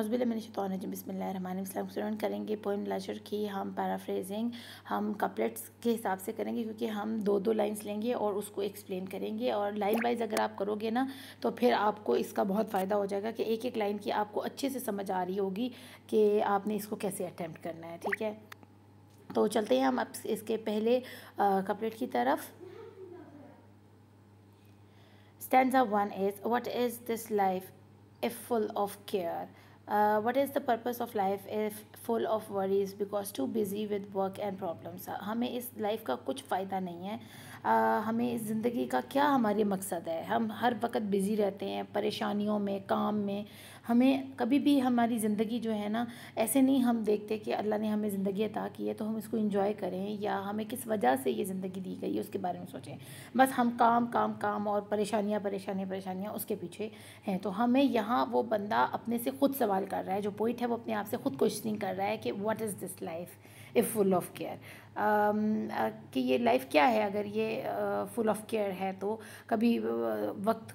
हौसबिलमिनशानजम बसमिल्लाम student करेंगे poem लाशर की हम पैराफ्रेजिंग हम कपलेट्स के हिसाब से करेंगे क्योंकि हम दो दो लाइन्स लेंगे और उसको एक्सप्लेन करेंगे और लाइन वाइज अगर आप करोगे ना तो फिर आपको इसका बहुत फ़ायदा हो जाएगा कि एक एक लाइन की आपको अच्छे से समझ आ रही होगी कि आपने इसको कैसे अटैम्प्ट करना है ठीक है तो चलते हैं हम अब इसके पहले कपलेट की तरफ stanza one is what is this life a full of care uh, what is the purpose of life if full of worries because too busy with work and problems हमें इस life का कुछ फ़ायदा नहीं है uh, हमें इस ज़िंदगी का क्या हमारे मकसद है हम हर वक्त busy रहते हैं परेशानियों में काम में uh, हमें कभी भी हमारी ज़िंदगी जो है ना ऐसे नहीं हम देखते कि अल्लाह ने हमें ज़िंदगी अता की है तो हम इसको इंजॉय करें या हमें किस वजह से ये ज़िंदगी दी गई है उसके बारे में सोचें बस हम काम काम काम और परेशानियाँ परेशानियाँ परेशानियाँ उसके पीछे हैं तो हमें यहाँ वो बंदा अपने से खुद सवाल कर रहा है जो पोइट है वो अपने आप से खुद क्वेश्चनिंग कर रहा है कि what is this life if full of care कि ये लाइफ क्या है अगर ये फुल ऑफ केयर है तो कभी वक्त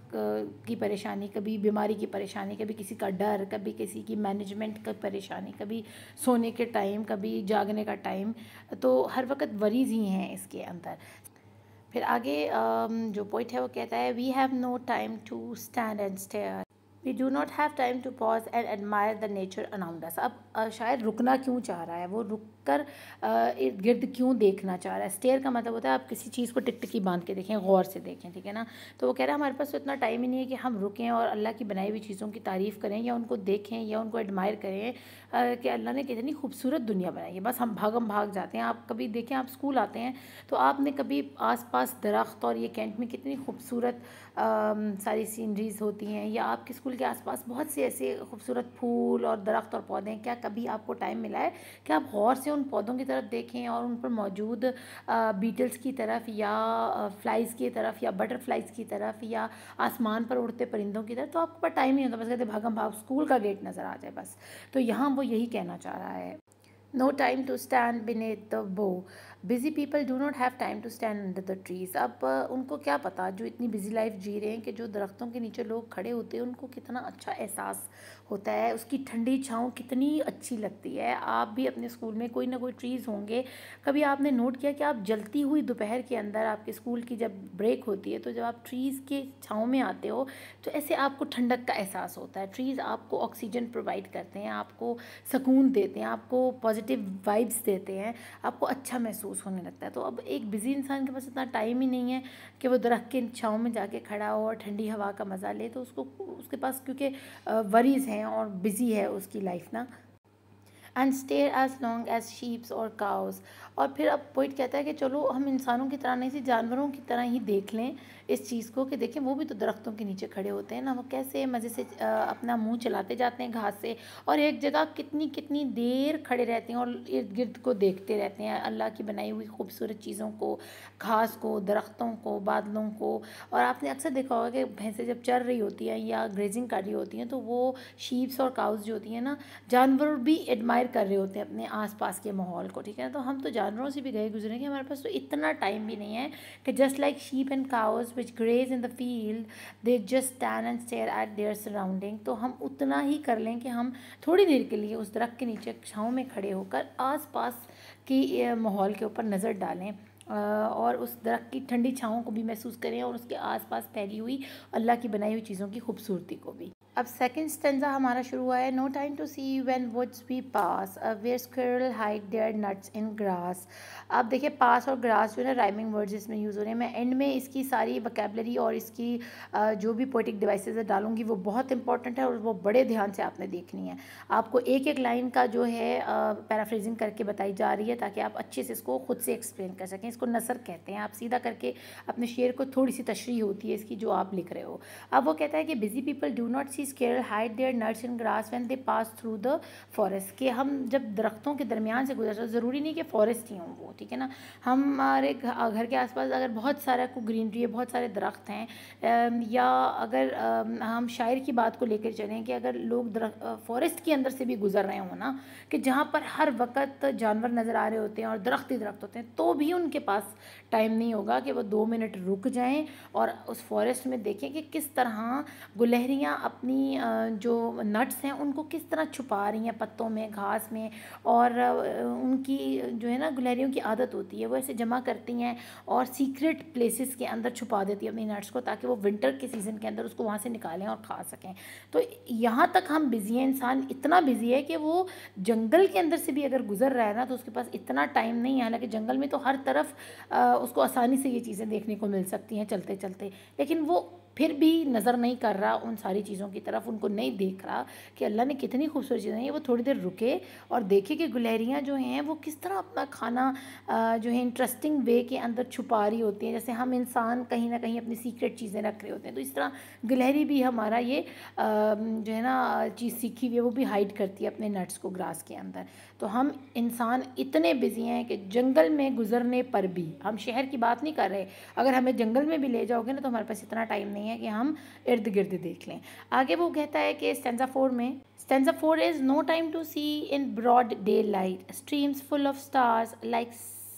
की परेशानी कभी बीमारी की परेशानी कभी किसी का डर कभी किसी की मैनेजमेंट की परेशानी कभी सोने के टाइम कभी जागने का टाइम तो हर वक्त वरीज ही हैं इसके अंदर फिर आगे जो पॉइंट है वो कहता है we have no time to stand and stare we do not have time to pause and admire the nature around us. अब शायद रुकना क्यों चाह रहा है वो रुक कर इर्द गिर्द क्यों देखना चाह रहा है स्टेयर का मतलब होता है आप किसी चीज़ को टिकटकी बांध के देखें गौर से देखें ठीक है ना तो वो कह रहा है हमारे पास तो इतना टाइम ही नहीं है कि हम रुकें और अल्लाह की बनाई हुई चीज़ों की तारीफ़ करें या उनको देखें या उनको एडमायर करें कि अल्लाह ने कितनी खूबसूरत दुनिया बनाई है बस हम भागम भाग जाते हैं आप कभी देखें आप स्कूल आते हैं तो आपने कभी आस पास दरख्त और ये कैंट में कितनी खूबसूरत सारी सीनरीज़ होती हैं या आपके स्कूल के आसपास बहुत से ऐसे खूबसूरत फूल और दरख्त और पौधे हैं क्या कभी आपको टाइम मिला है कि आप गौर से उन पौधों की तरफ देखें और उन पर मौजूद बीटल्स की तरफ या फ्लाइज़ की तरफ या बटरफ्लाइज़ की तरफ या आसमान पर उड़ते परिंदों की तरफ तो आपके पास टाइम नहीं होता बस कहते भागम भाग स्कूल का गेट नज़र आ जाए बस तो यहाँ वो यही कहना चाह रहा है no time to stand beneath the bough busy people do not have time to stand under the trees अब उनको क्या पता जो इतनी बिज़ी लाइफ जी रहे हैं कि जो दरख्तों के नीचे लोग खड़े होते हैं उनको कितना अच्छा एहसास होता है उसकी ठंडी छाँव कितनी अच्छी लगती है आप भी अपने स्कूल में कोई ना कोई ट्रीज़ होंगे कभी आपने नोट किया कि आप जलती हुई दोपहर के अंदर आपके स्कूल की जब ब्रेक होती है तो जब आप ट्रीज़ के छाँव में आते हो तो ऐसे आपको ठंडक का एहसास होता है ट्रीज़ आपको ऑक्सीजन प्रोवाइड करते हैं आपको सुकून देते हैं आपको पॉजिटिव वाइब्स देते हैं आपको अच्छा महसूस महसूस होने लगता है तो अब एक बिज़ी इंसान के पास इतना टाइम ही नहीं है कि वो दरख्त के छाँव में जाके खड़ा हो और ठंडी हवा का मज़ा ले तो उसको उसके पास क्योंकि वरीज़ हैं और बिज़ी है उसकी लाइफ ना and stare as long as sheeps और काउस और फिर अब पोइट कहता है कि चलो हम इंसानों की तरह नहीं सी जानवरों की तरह ही देख लें इस चीज़ को कि देखें वो भी तो दरख्तों के नीचे खड़े होते हैं ना वो कैसे मज़े से अपना मुंह चलाते जाते हैं घास से और एक जगह कितनी कितनी देर खड़े रहते हैं और इर्द गिर्द को देखते रहते हैं अल्लाह की बनाई हुई खूबसूरत चीज़ों को घास को दरख्तों को बादलों को और आपने अक्सर देखा होगा कि भैंसें जब चर रही होती हैं या ग्रेजिंग कर रही होती हैं तो वो शीप्स और काउस जो होती हैं ना जानवर भी एडमायर इंस्पायर कर रहे होते हैं अपने आसपास के माहौल को ठीक है तो हम तो जानवरों से भी गए गुजरे कि हमारे पास तो इतना टाइम भी नहीं है कि just like sheep and cows which graze in the field they just stand and stare at their surrounding तो हम उतना ही कर लें कि हम थोड़ी देर के लिए उस दरख्त के नीचे छाँव में खड़े होकर पास की माहौल के ऊपर नज़र डालें और उस दरख्त की ठंडी छाँव को भी महसूस करें और उसके आसपास फैली हुई अल्लाह की बनाई हुई चीज़ों की खूबसूरती को भी अब सेकेंड स्टेंजा हमारा शुरू हुआ है no time to see when woods we pass where squirrel hide their nuts in grass अब देखिए पास और ग्रास जो है ना राइमिंग वर्ड्स इसमें यूज़ हो रहे हैं मैं एंड में इसकी सारी वकेबलरी और इसकी जो भी पोइटिक डिवाइसेज डालूंगी वो बहुत इंपॉर्टेंट है और वो बड़े ध्यान से आपने देखनी है आपको एक एक लाइन का जो है पैराफ्रेजिंग करके बताई जा रही है ताकि आप अच्छे से इसको खुद से एक्सप्लेन कर सकें इसको नसर कहते हैं आप सीधा करके अपने शेयर को थोड़ी सी तशरी होती है इसकी जो आप लिख रहे हो अब वो कहता है कि busy people do not see species squirrel hide their nuts in grass when they pass through the forest कि हम जब दरख्तों के दरमियान से गुजरते तो ज़रूरी नहीं कि फॉरेस्ट ही हों वो ठीक है ना हमारे घर के आसपास अगर बहुत सारा को ग्रीनरी है बहुत सारे दरख्त हैं या अगर हम शायर की बात को लेकर चलें कि अगर लोग फॉरेस्ट के अंदर से भी गुजर रहे हों ना कि जहाँ पर हर वक्त जानवर नज़र आ रहे होते हैं और दरख्त ही दरख्त होते हैं तो भी उनके पास टाइम नहीं होगा कि वह दो मिनट रुक जाएँ और उस फॉरेस्ट में देखें कि किस तरह गुलहरियाँ अपनी अपनी जो नट्स हैं उनको किस तरह छुपा रही हैं पत्तों में घास में और उनकी जो है ना गुलहरियों की आदत होती है वो ऐसे जमा करती हैं और सीक्रेट प्लेसेस के अंदर छुपा देती है अपनी नट्स को ताकि वो विंटर के सीज़न के अंदर उसको वहाँ से निकालें और खा सकें तो यहाँ तक हम बिज़ी हैं इंसान इतना बिज़ी है कि वो जंगल के अंदर से भी अगर गुजर रहा है ना तो उसके पास इतना टाइम नहीं है हालांकि जंगल में तो हर तरफ उसको आसानी से ये चीज़ें देखने को मिल सकती हैं चलते चलते लेकिन वो फिर भी नज़र नहीं कर रहा उन सारी चीज़ों की तरफ उनको नहीं देख रहा कि अल्लाह ने कितनी खूबसूरत चीज़ें हैं वो थोड़ी देर रुके और देखे कि गुलहरियाँ जो हैं वो किस तरह अपना खाना जो है इंटरेस्टिंग वे के अंदर छुपा रही होती हैं जैसे हम इंसान कहीं ना कहीं अपनी सीक्रेट चीज़ें रख रहे होते हैं तो इस तरह गलहरी भी हमारा ये जो है ना चीज़ सीखी हुई है वो भी हाइड करती है अपने नट्स को ग्रास के अंदर तो हम इंसान इतने बिज़ी हैं कि जंगल में गुजरने पर भी हम शहर की बात नहीं कर रहे अगर हमें जंगल में भी ले जाओगे ना तो हमारे पास इतना टाइम नहीं नहीं है कि हम इर्द गिर्द देख लें आगे वो कहता है कि स्टेंजा फोर में stanza four is no time to see in broad daylight streams full of stars like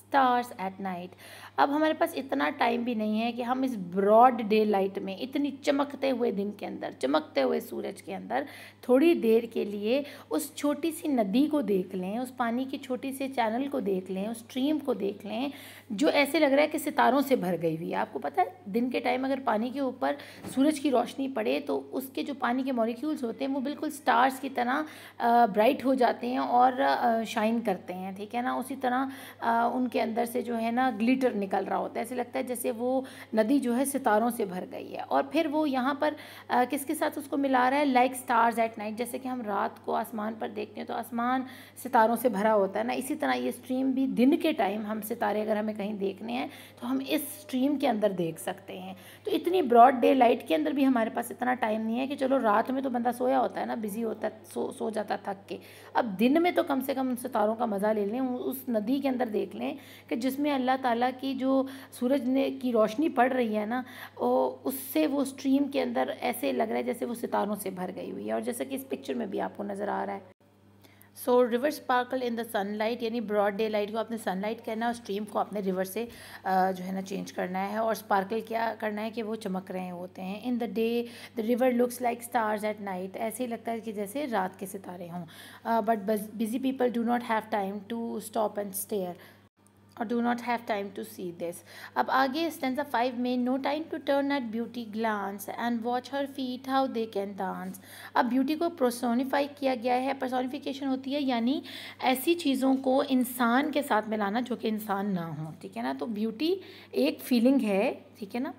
stars at night अब हमारे पास इतना टाइम भी नहीं है कि हम इस ब्रॉड डे लाइट में इतनी चमकते हुए दिन के अंदर चमकते हुए सूरज के अंदर थोड़ी देर के लिए उस छोटी सी नदी को देख लें उस पानी की छोटी से चैनल को देख लें उस स्ट्रीम को देख लें जो ऐसे लग रहा है कि सितारों से भर गई हुई है आपको पता है दिन के टाइम अगर पानी के ऊपर सूरज की रोशनी पड़े तो उसके जो पानी के मॉलिक्यूल्स होते हैं वो बिल्कुल स्टार्स की तरह ब्राइट हो जाते हैं और शाइन करते हैं ठीक है ना उसी तरह उनके अंदर से जो है ना ग्लिटर निकल रहा होता है ऐसे लगता है जैसे वो नदी जो है सितारों से भर गई है और फिर वो यहाँ पर आ, किसके साथ उसको मिला रहा है लाइक स्टार्स एट नाइट जैसे कि हम रात को आसमान पर देखते हैं तो आसमान सितारों से भरा होता है ना इसी तरह ये स्ट्रीम भी दिन के टाइम हम सितारे अगर हमें कहीं देखने हैं तो हम इस स्ट्रीम के अंदर देख सकते हैं तो इतनी ब्रॉड डे लाइट के अंदर भी हमारे पास इतना टाइम नहीं है कि चलो रात में तो बंदा सोया होता है ना बिज़ी होता है सो सो जाता थक के अब दिन में तो कम से कम उन सितारों का मज़ा ले लें उस नदी के अंदर देख लें कि जिसमें अल्लाह ताला की जो सूरज ने की रोशनी पड़ रही है ना वो उससे वो स्ट्रीम के अंदर ऐसे लग रहा है जैसे वो सितारों से भर गई हुई है और जैसे कि इस पिक्चर में भी आपको नज़र आ रहा है so river sparkle in the sunlight यानी ब्रॉड डे लाइट को आपने सनलाइट कहना है और स्ट्रीम को आपने रिवर से जो है ना चेंज करना है और स्पार्कल क्या करना है कि वो चमक रहे होते हैं in the day the river looks like stars at night ऐसे ही लगता है कि जैसे रात के सितारे हों but busy people do not have time to stop and stare और do not have time to see this अब आगे स्टेंसा फाइव में no time to turn at beauty glance and watch her feet how they can dance अब beauty को personify किया गया है प्रोसोनिफिकेशन होती है यानी ऐसी चीज़ों को इंसान के साथ मिलाना जो कि इंसान ना हो ठीक है ना तो ब्यूटी एक फीलिंग है ठीक है ना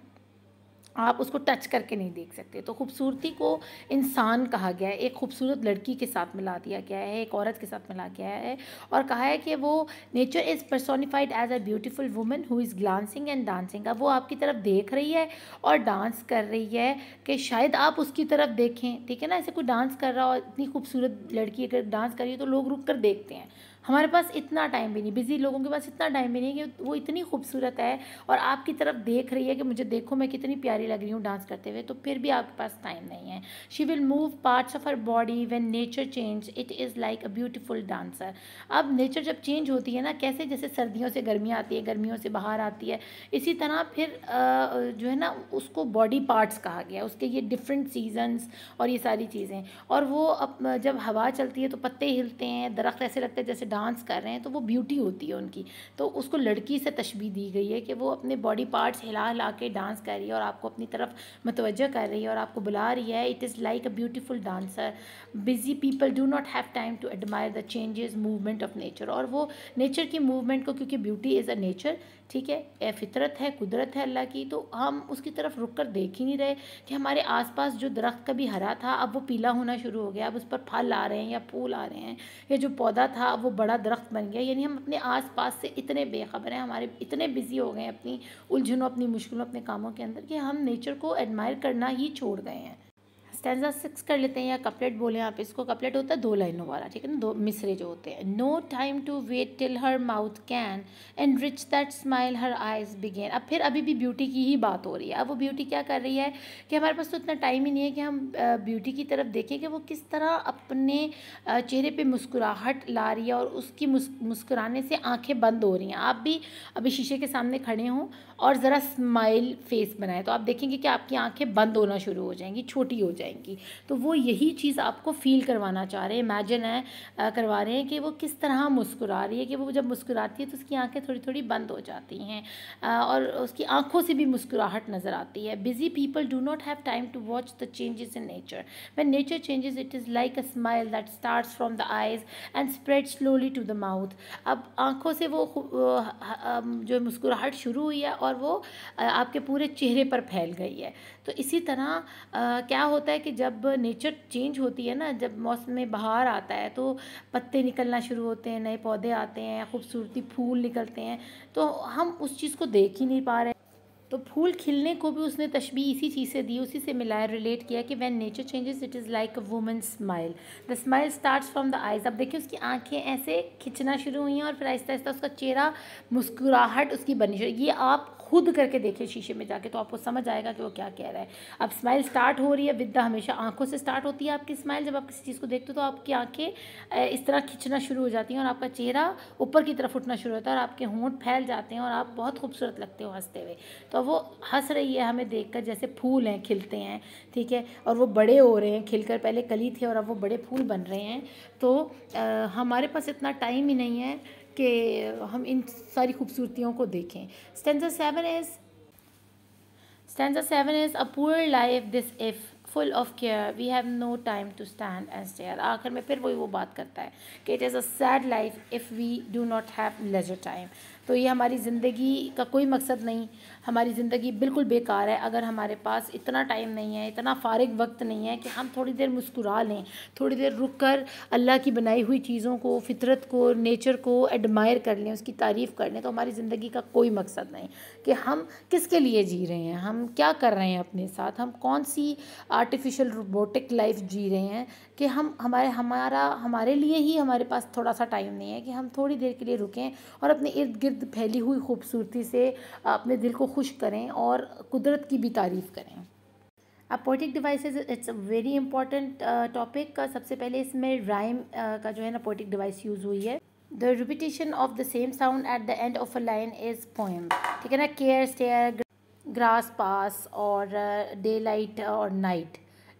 आप उसको टच करके नहीं देख सकते तो खूबसूरती को इंसान कहा गया है एक खूबसूरत लड़की के साथ मिला दिया गया है एक औरत के साथ मिला गया है और कहा है कि वो nature is personified as a beautiful women who is glancing and dancing वो आपकी तरफ देख रही है और डांस कर रही है कि शायद आप उसकी तरफ देखें ठीक है ना ऐसे कोई डांस कर रहा हो इतनी खूबसूरत लड़की अगर डांस कर रही है तो लोग रुक कर देखते हैं हमारे पास इतना टाइम भी नहीं बिज़ी लोगों के पास इतना टाइम भी नहीं कि वो इतनी खूबसूरत है और आपकी तरफ देख रही है कि मुझे देखो मैं कितनी प्यारी लग रही हूँ डांस करते हुए तो फिर भी आपके पास टाइम नहीं है she will move parts of her body when nature change it is like a beautiful dancer अब नेचर जब चेंज होती है ना कैसे जैसे सर्दियों से गर्मी आती है गर्मियों से बाहर आती है इसी तरह फिर जो है ना उसको बॉडी पार्ट्स कहा गया उसके ये डिफरेंट सीजन्स और ये सारी चीज़ें और वो अब जब हवा चलती है तो पत्ते हिलते हैं दरख्त ऐसे लगते हैं जैसे डांस कर रहे हैं तो वो ब्यूटी होती है उनकी तो उसको लड़की से तशबी दी गई है कि वो अपने बॉडी पार्ट्स हिला हिला के डांस कर रही है और आपको अपनी तरफ मतवजह कर रही है और आपको बुला रही है it is like a beautiful dancer busy people do not have time to admire the changes movement of nature और वो नेचर की मूवमेंट को क्योंकि ब्यूटी इज़ अ नेचर ठीक है ये फितरत है कुदरत है अल्लाह की तो हम उसकी तरफ रुक कर देख ही नहीं रहे कि हमारे आसपास जो दरख्त कभी हरा था अब वो पीला होना शुरू हो गया अब उस पर फल आ रहे हैं या फूल आ रहे हैं या जो पौधा था अब वो बड़ा दरख्त बन गया यानी हम अपने आसपास से इतने बेखबर हैं हमारे इतने बिजी हो गए अपनी उलझनों अपनी मुश्किलों अपने कामों के अंदर कि हम नेचर को एडमायर करना ही छोड़ गए हैं स्टेंजा सिक्स कर लेते हैं या कपलेट बोले आप इसको कपलेट होता है दो लाइनों वाला ठीक है ना दो मिसरे जो होते हैं no time to wait till her mouth can enrich that smile her eyes began अब फिर अभी भी ब्यूटी की ही बात हो रही है अब वो ब्यूटी क्या कर रही है कि हमारे पास तो इतना टाइम ही नहीं है कि हम ब्यूटी की तरफ देखें कि वो किस तरह अपने चेहरे पर मुस्कुराहट ला रही है और उसकी मुस्कुराने से आँखें बंद हो रही हैं आप भी अभी शीशे के सामने खड़े हों और ज़रा स्माइल फेस बनाएं तो आप देखेंगे कि आपकी आँखें बंद होना शुरू हो जाएंगी छोटी हो जाएगी जाएंगी तो वो यही चीज़ आपको फील करवाना चाह रहे हैं इमेजिन है करवा रहे हैं कि वो किस तरह मुस्कुरा रही है कि वो जब मुस्कुराती है तो उसकी आंखें थोड़ी थोड़ी बंद हो जाती हैं और उसकी आंखों से भी मुस्कुराहट नज़र आती है busy people do not have time to watch the changes in nature when nature changes it is like a smile that start from the eyes and spread slowly to the mouth अब आँखों से वो जो मुस्कुराहट शुरू हुई है और वो आपके पूरे चेहरे पर फैल गई है तो इसी तरह आ, क्या होता है कि जब नेचर चेंज होती है ना जब मौसम में बाहर आता है तो पत्ते निकलना शुरू होते हैं नए पौधे आते हैं खूबसूरती फूल निकलते हैं तो हम उस चीज़ को देख ही नहीं पा रहे तो फूल खिलने को भी उसने तशबी इसी चीज़ से दी उसी से मिलाया रिलेट किया कि when nature changes it is like a woman smile the smile starts from the eyes अब देखिए उसकी आंखें ऐसे खिंचना शुरू हुई हैं और फिर आहिस्ता आहिस्ता उसका चेहरा मुस्कुराहट उसकी बनी शुरू ये आप खुद करके देखें शीशे में जाके तो आपको समझ आएगा कि वो क्या कह रहा है अब स्माइल स्टार्ट हो रही है विद्या हमेशा आंखों से स्टार्ट होती है आपकी स्माइल जब आप किसी चीज़ को देखते हो तो आपकी आंखें इस तरह खींचना शुरू हो जाती हैं और आपका चेहरा ऊपर की तरफ उठना शुरू होता है और आपके होंठ फैल जाते हैं और आप बहुत खूबसूरत लगते हो हंसते हुए तो वो हंस रही है हमें देख कर जैसे फूल हैं खिलते हैं ठीक है और वो बड़े हो रहे हैं खिलकर पहले कली थे और अब वो बड़े फूल बन रहे हैं तो हमारे पास इतना टाइम ही नहीं है कि हम इन सारी खूबसूरतियों को देखें stanza seven is stanza seven is a poor life this if full of care we have no time to stand and stare आखिर में फिर वही वो बात करता है कि it is a sad life if we do not have leisure time तो ये हमारी ज़िंदगी का कोई मकसद नहीं हमारी ज़िंदगी बिल्कुल बेकार है अगर हमारे पास इतना टाइम नहीं है इतना फारग वक्त नहीं है कि हम थोड़ी देर मुस्कुरा लें थोड़ी देर रुक कर अल्लाह की बनाई हुई चीज़ों को फितरत को नेचर को एडमायर कर लें उसकी तारीफ़ कर लें तो हमारी ज़िंदगी का कोई मकसद नहीं कि हम किसके लिए जी रहे हैं हम क्या कर रहे हैं अपने साथ हम कौन सी आर्टिफिशियल रोबोटिक लाइफ जी रहे हैं कि हम हमारे हमारा हमारे लिए ही हमारे पास थोड़ा सा टाइम नहीं है कि हम थोड़ी देर के लिए रुकें और अपने इर्द गिर्द फैली हुई खूबसूरती से अपने दिल को खुश करें और कुदरत की भी तारीफ़ करें अब poetic device it's a very important topic का सबसे पहले इसमें राइम uh, का जो है ना पोटिक डिवाइस यूज़ हुई है the repetition of the same sound at the end of a line is poem ठीक है ना केयर स्टेयर ग्रास पास और डे लाइट और नाइट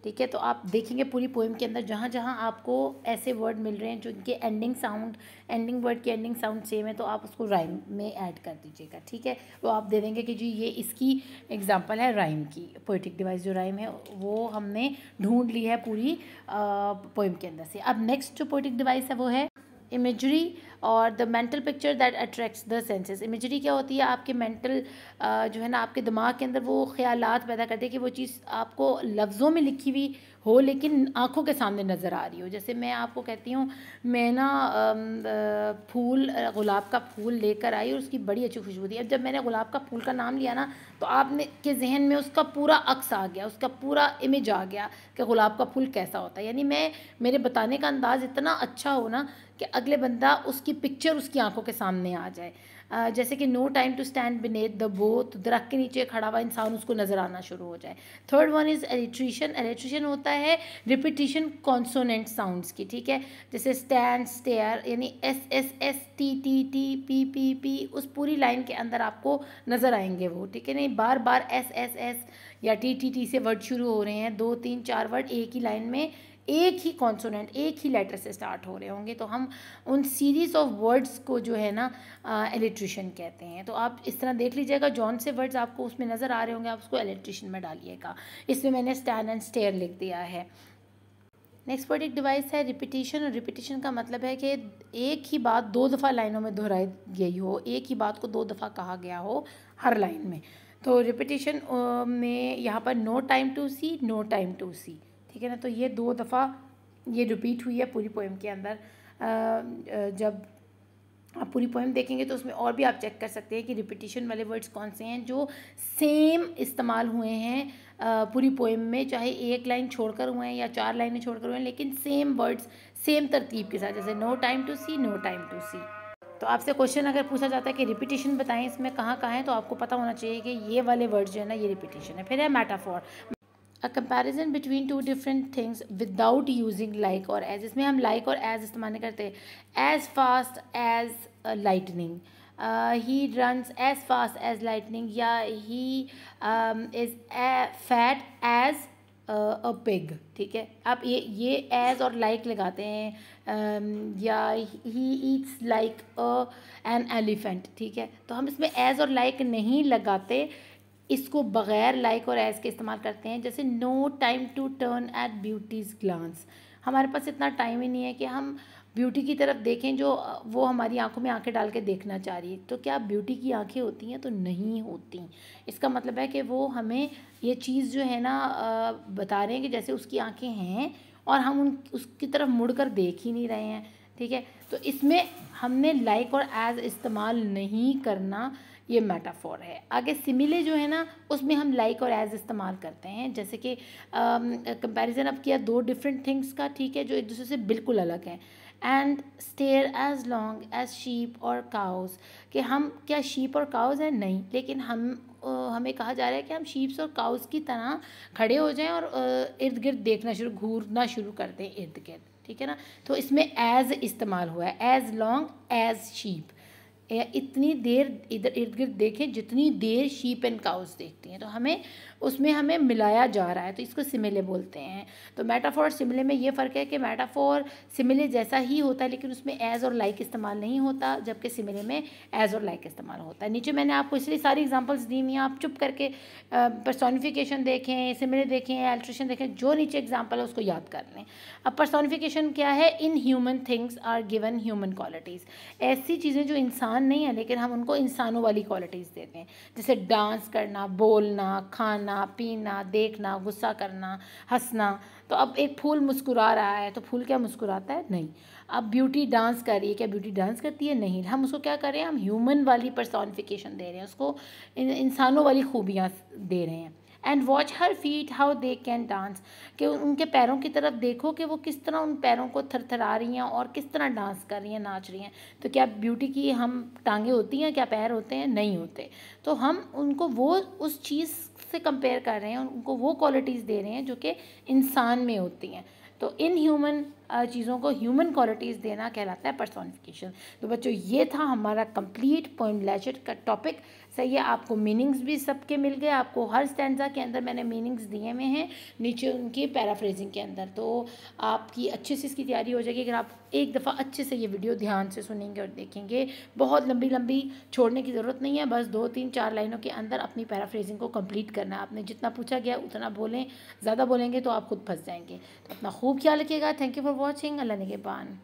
ठीक है तो आप देखेंगे पूरी पोइम के अंदर जहाँ जहाँ आपको ऐसे वर्ड मिल रहे हैं जो इनके एंडिंग साउंड एंडिंग वर्ड की एंडिंग साउंड सेम है तो आप उसको राइम में ऐड कर दीजिएगा ठीक है वो आप दे देंगे कि जी ये इसकी एग्ज़ाम्पल है राइम की पोइटिक डिवाइस जो राइम है वो हमने ढूंढ ली है पूरी पोइम के अंदर से अब नेक्स्ट जो पोइटिक डिवाइस है वो है इमेजरी और the mental picture that attracts the senses imagery क्या होती है आपके मेंटल जो है ना आपके दिमाग के अंदर वो ख्यालात पैदा करते हैं कि वो चीज़ आपको लफ्ज़ों में लिखी हुई हो लेकिन आँखों के सामने नज़र आ रही हो जैसे मैं आपको कहती हूँ मैं ना फूल गुलाब का फूल लेकर आई और उसकी बड़ी अच्छी खुशबू थी अब जब मैंने गुलाब का फूल का नाम लिया ना तो आपने के जहन में उसका पूरा अक्स आ गया उसका पूरा इमेज आ गया कि गुलाब का फूल कैसा होता है यानी मैं मेरे बताने का अंदाज़ इतना अच्छा हो ना कि अगले बंदा उसकी पिक्चर उसकी आंखों के सामने आ जाए जैसे कि no time to stand beneath the bough तो दरख्त के नीचे खड़ा हुआ इंसान उसको नज़र आना शुरू हो जाए third one is alliteration alliteration होता है रिपीटिशन कॉन्सोनेंट साउंड्स की ठीक है जैसे स्टैंड स्टेयर यानी S S S T T T P P P उस पूरी लाइन के अंदर आपको नज़र आएंगे वो ठीक है नहीं बार बार एस एस एस या टी टी टी से वर्ड शुरू हो रहे हैं दो तीन चार वर्ड एक ही लाइन में एक ही कॉन्सोनेंट एक ही लेटर से स्टार्ट हो रहे होंगे तो हम उन सीरीज़ ऑफ वर्ड्स को जो है ना एलिट्रिशन कहते हैं तो आप इस तरह देख लीजिएगा जौन से वर्ड्स आपको उसमें नज़र आ रहे होंगे आप उसको एलिट्रिशन में डालिएगा इसमें मैंने स्टैंड एंड स्टेयर लिख दिया है नेक्स्ट पॉइंट एक डिवाइस है रिपीटेशन और रिपीटेशन का मतलब है कि एक ही बात दो दफ़ा लाइनों में दोहराई गई हो एक ही बात को दो दफ़ा कहा गया हो हर लाइन में तो रिपीटेशन में यहाँ पर no time to see no time to see ठीक है ना तो ये दो दफ़ा ये रिपीट हुई है पूरी पोइम के अंदर जब आप पूरी पोएम देखेंगे तो उसमें और भी आप चेक कर सकते हैं कि रिपीटिशन वाले वर्ड्स कौन से हैं जो सेम इस्तेमाल हुए हैं पूरी पोइम में चाहे एक लाइन छोड़कर हुए हैं या चार लाइनें छोड़कर हुए हैं लेकिन सेम वर्ड्स सेम तरतीब के साथ जैसे no time to see no time to see तो आपसे क्वेश्चन अगर पूछा जाता है कि रिपीटिशन बताएं इसमें कहाँ कहाँ है तो आपको पता होना चाहिए कि ये वाले वर्ड्स जो है ना ये रिपीटिशन है फिर है metaphor a comparison between two different things without using like और एज इसमें हम लाइक और एज इस्तेमाल नहीं करते as fast as lightning he runs as fast as lightning या he is fat as a pig ठीक है आप ये ये एज और लाइक like लगाते हैं um, या ही ईट्स लाइक अ एन एलिफेंट ठीक है तो हम इसमें एज और लाइक like नहीं लगाते इसको बगैर लाइक और एज के इस्तेमाल करते हैं जैसे no time to turn at beauty's glance हमारे पास इतना टाइम ही नहीं है कि हम ब्यूटी की तरफ देखें जो वो हमारी आंखों में आंखें डाल के देखना चाह रही है तो क्या ब्यूटी की आंखें होती हैं तो नहीं होती इसका मतलब है कि वो हमें ये चीज़ जो है ना बता रहे हैं कि जैसे उसकी आंखें हैं और हम उन उसकी तरफ मुड़ कर देख ही नहीं रहे हैं ठीक है तो इसमें हमने लाइक और एज इस्तेमाल नहीं करना ये मेटाफोर है आगे सिमिले जो है ना उसमें हम लाइक और एज इस्तेमाल करते हैं जैसे कि कंपैरिजन अब किया दो डिफरेंट थिंग्स का ठीक है जो एक दूसरे से बिल्कुल अलग है and stare as long as sheep or cows कि हम क्या शीप और काउज़ हैं नहीं लेकिन हम हमें कहा जा रहा है कि हम शीप्स और काउज़ की तरह खड़े हो जाएं और इर्द गिर्द देखना शुरू घूरना शुरू कर दें इर्द गिर्द ठीक है ना तो इसमें एज इस्तेमाल हुआ है एज लॉन्ग एज शीप इतनी देर इधर इर्द गिर्द देखें जितनी देर शीप एंड काउस देखती हैं तो हमें उसमें हमें मिलाया जा रहा है तो इसको सिमिले बोलते हैं तो मेटाफोर सिमिले में ये फ़र्क है कि मेटाफोर सिमिले जैसा ही होता है लेकिन उसमें एज और लाइक इस्तेमाल नहीं होता जबकि सिमिले में एज और लाइक इस्तेमाल होता है नीचे मैंने आपको इसलिए सारी एग्जाम्पल्स दी हुई हैं आप चुप करके परसोनीफिकेशन देखें सिमिले देखें एल्ट्रेशन देखें जो नीचे एग्जाम्पल है उसको याद कर लें अब परसोनीफिकेशन क्या है in human things are given human qualities ऐसी चीज़ें जो इंसान इंसान नहीं है लेकिन हम उनको इंसानों वाली क्वालिटीज़ देते हैं जैसे डांस करना बोलना खाना पीना देखना गुस्सा करना हंसना तो अब एक फूल मुस्कुरा रहा है तो फूल क्या मुस्कुराता है नहीं अब ब्यूटी डांस कर रही है क्या ब्यूटी डांस करती है नहीं हम उसको क्या कर रहे हैं हम ह्यूमन वाली पर्सोनिफिकेशन दे रहे हैं उसको इंसानों वाली खूबियाँ दे रहे हैं and watch her feet how they can dance कि उनके पैरों की तरफ देखो कि वो किस तरह उन पैरों को थरथरा रही हैं और किस तरह डांस कर रही हैं नाच रही हैं तो क्या ब्यूटी की हम टांगे होती हैं क्या पैर होते हैं नहीं होते तो हम उनको वो उस चीज़ से कंपेयर कर रहे हैं उनको वो क्वालिटीज़ दे रहे हैं जो कि इंसान में होती हैं तो इन ह्यूमन चीज़ों को ह्यूमन क्वालिटीज़ देना कहलाता है पर्सोनिफिकेशन तो बच्चों ये था हमारा कंप्लीट पोइम लेजर का टॉपिक सही है आपको मीनिंग्स भी सबके मिल गए आपको हर स्टैंडा के अंदर मैंने मीनिंग्स दिए हुए हैं नीचे उनकी पैराफ्रेजिंग के अंदर तो आपकी अच्छे से इसकी तैयारी हो जाएगी अगर आप एक दफ़ा अच्छे से ये वीडियो ध्यान से सुनेंगे और देखेंगे बहुत लंबी लंबी छोड़ने की ज़रूरत नहीं है बस दो तीन चार लाइनों के अंदर अपनी पैराफ्रेजिंग को कम्प्लीट करना आपने जितना पूछा गया उतना बोलें ज़्यादा बोलेंगे तो आप खुद फंस जाएंगे तो अपना खूब ख्याल रखिएगा thank you for watching Allah के पान